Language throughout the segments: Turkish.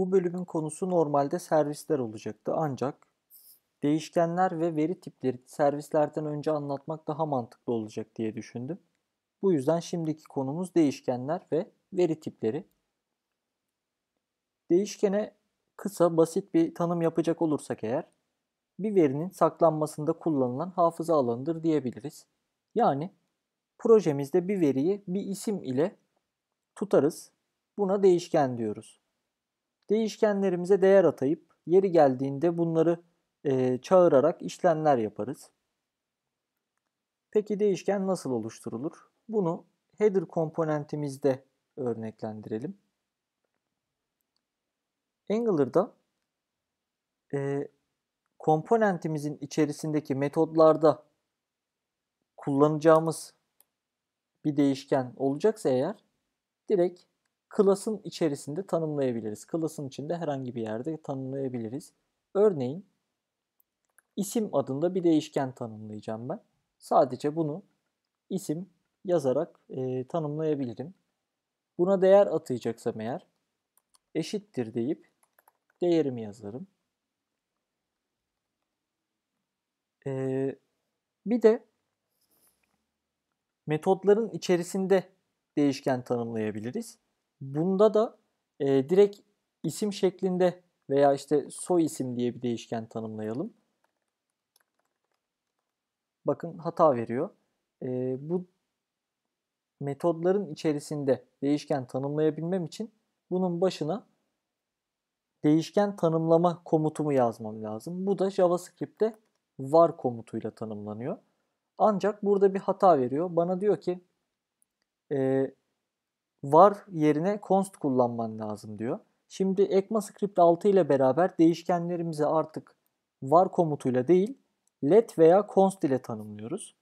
Bu bölümün konusu normalde servisler olacaktı ancak değişkenler ve veri tipleri servislerden önce anlatmak daha mantıklı olacak diye düşündüm. Bu yüzden şimdiki konumuz değişkenler ve veri tipleri. Değişkene kısa basit bir tanım yapacak olursak eğer bir verinin saklanmasında kullanılan hafıza alanıdır diyebiliriz. Yani projemizde bir veriyi bir isim ile tutarız. Buna değişken diyoruz. Değişkenlerimize değer atayıp yeri geldiğinde bunları e, çağırarak işlemler yaparız. Peki değişken nasıl oluşturulur? Bunu header komponentimizde örneklendirelim. Angular'da e, komponentimizin içerisindeki metodlarda kullanacağımız bir değişken olacaksa eğer direkt klasın içerisinde tanımlayabiliriz. Klasın içinde herhangi bir yerde tanımlayabiliriz. Örneğin isim adında bir değişken tanımlayacağım ben. Sadece bunu isim yazarak e, tanımlayabilirim. Buna değer atayacaksam eğer eşittir deyip değerimi yazarım. E, bir de metotların içerisinde değişken tanımlayabiliriz. Bunda da e, direkt isim şeklinde veya işte soy isim diye bir değişken tanımlayalım. Bakın hata veriyor. E, bu metodların içerisinde değişken tanımlayabilmem için bunun başına değişken tanımlama komutumu yazmam lazım. Bu da JavaScript'te var komutuyla tanımlanıyor. Ancak burada bir hata veriyor. Bana diyor ki e, var yerine const kullanman lazım diyor. Şimdi ECMAScript 6 ile beraber değişkenlerimizi artık var komutuyla değil let veya const ile tanımlıyoruz.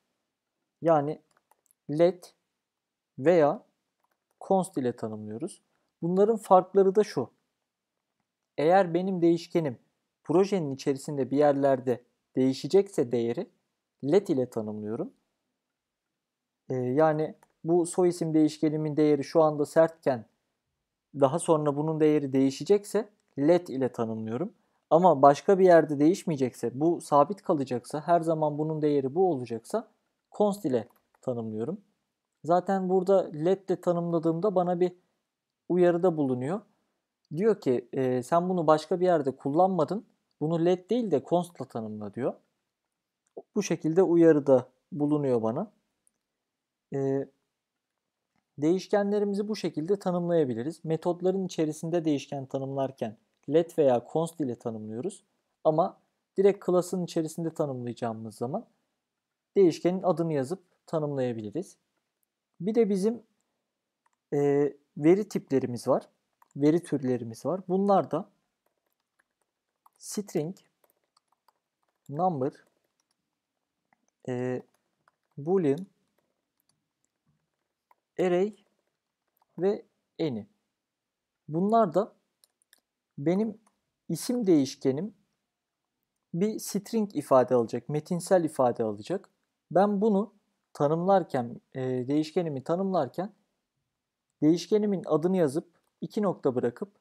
Yani let veya const ile tanımlıyoruz. Bunların farkları da şu. Eğer benim değişkenim projenin içerisinde bir yerlerde değişecekse değeri let ile tanımlıyorum. Ee, yani bu soy isim değişkenimin değeri şu anda sertken daha sonra bunun değeri değişecekse let ile tanımlıyorum. Ama başka bir yerde değişmeyecekse, bu sabit kalacaksa, her zaman bunun değeri bu olacaksa const ile tanımlıyorum. Zaten burada let ile tanımladığımda bana bir uyarıda bulunuyor. Diyor ki e, sen bunu başka bir yerde kullanmadın. Bunu let değil de const ile tanımla diyor. Bu şekilde uyarıda bulunuyor bana. E, Değişkenlerimizi bu şekilde tanımlayabiliriz. Metotların içerisinde değişken tanımlarken let veya const ile tanımlıyoruz. Ama direkt class'ın içerisinde tanımlayacağımız zaman değişkenin adını yazıp tanımlayabiliriz. Bir de bizim e, veri tiplerimiz var. Veri türlerimiz var. Bunlar da string, number, e, boolean, array ve eni. Bunlar da benim isim değişkenim bir string ifade alacak, metinsel ifade alacak. Ben bunu tanımlarken, e, değişkenimi tanımlarken değişkenimin adını yazıp iki nokta bırakıp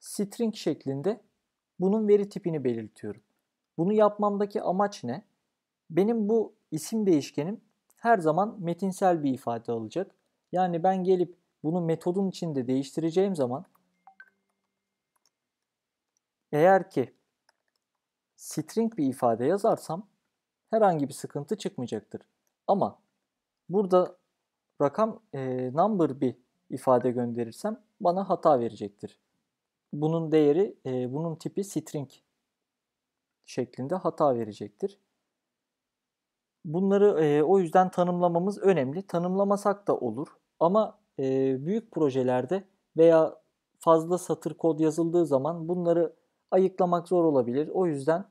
string şeklinde bunun veri tipini belirtiyorum. Bunu yapmamdaki amaç ne? Benim bu isim değişkenim her zaman metinsel bir ifade alacak. Yani ben gelip bunu metodun içinde değiştireceğim zaman eğer ki string bir ifade yazarsam herhangi bir sıkıntı çıkmayacaktır. Ama burada rakam e, number bir ifade gönderirsem bana hata verecektir. Bunun değeri, e, bunun tipi string şeklinde hata verecektir. Bunları e, o yüzden tanımlamamız önemli. Tanımlamasak da olur ama e, büyük projelerde veya fazla satır kod yazıldığı zaman bunları ayıklamak zor olabilir. O yüzden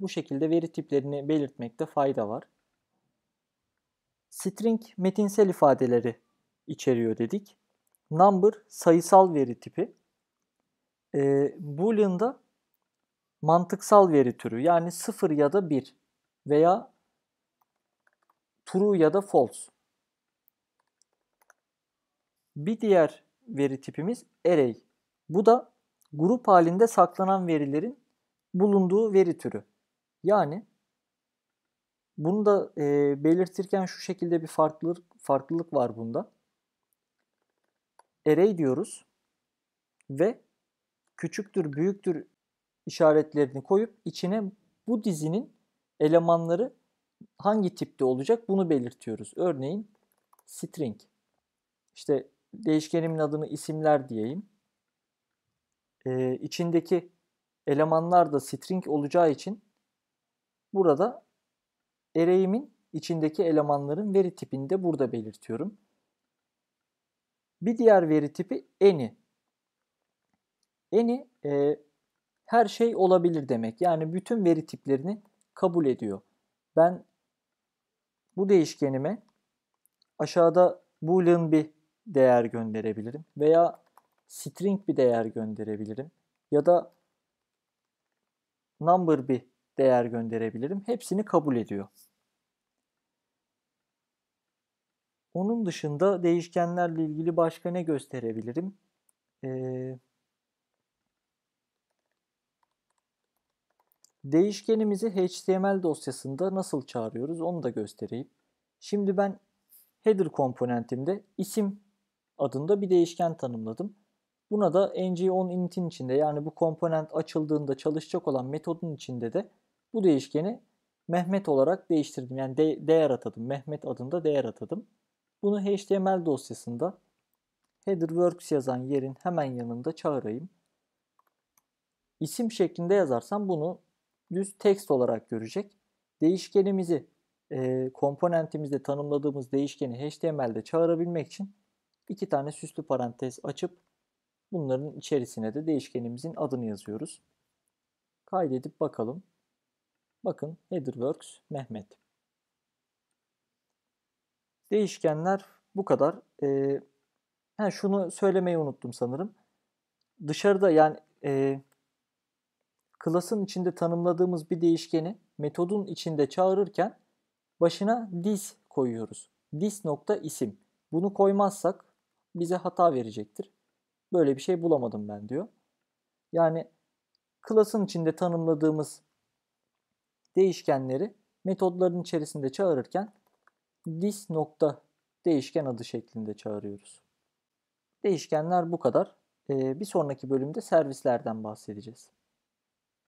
bu şekilde veri tiplerini belirtmekte fayda var. String metinsel ifadeleri içeriyor dedik. Number sayısal veri tipi. E, Boolean da mantıksal veri türü yani 0 ya da 1 veya true ya da false. Bir diğer veri tipimiz array. Bu da grup halinde saklanan verilerin bulunduğu veri türü. Yani bunu da e, belirtirken şu şekilde bir farklılık, farklılık var bunda. Array diyoruz ve küçüktür, büyüktür işaretlerini koyup içine bu dizinin elemanları hangi tipte olacak bunu belirtiyoruz. Örneğin string. İşte değişkenimin adını isimler diyeyim. Ee, içindeki elemanlar da string olacağı için burada array'imin içindeki elemanların veri tipini de burada belirtiyorum. Bir diğer veri tipi any. Any e, her şey olabilir demek. Yani bütün veri tiplerini kabul ediyor. Ben bu değişkenime aşağıda boolean bir değer gönderebilirim veya string bir değer gönderebilirim ya da number bir değer gönderebilirim. Hepsini kabul ediyor. Onun dışında değişkenlerle ilgili başka ne gösterebilirim? Ee, Değişkenimizi HTML dosyasında nasıl çağırıyoruz onu da göstereyim. Şimdi ben header komponentimde isim adında bir değişken tanımladım. Buna da ng-on-init'in içinde yani bu komponent açıldığında çalışacak olan metodun içinde de bu değişkeni Mehmet olarak değiştirdim. Yani de değer atadım. Mehmet adında değer atadım. Bunu HTML dosyasında headerworks yazan yerin hemen yanında çağırayım. İsim şeklinde yazarsam bunu düz text olarak görecek. Değişkenimizi e, komponentimizde tanımladığımız değişkeni HTML'de çağırabilmek için iki tane süslü parantez açıp bunların içerisine de değişkenimizin adını yazıyoruz. Kaydedip bakalım. Bakın headerworks Mehmet. Değişkenler bu kadar. Ee, ha, şunu söylemeyi unuttum sanırım. Dışarıda yani e, klasın içinde tanımladığımız bir değişkeni metodun içinde çağırırken başına dis koyuyoruz. Dis nokta isim. Bunu koymazsak bize hata verecektir. Böyle bir şey bulamadım ben diyor. Yani klasın içinde tanımladığımız değişkenleri metodların içerisinde çağırırken dis nokta değişken adı şeklinde çağırıyoruz. Değişkenler bu kadar. Ee, bir sonraki bölümde servislerden bahsedeceğiz.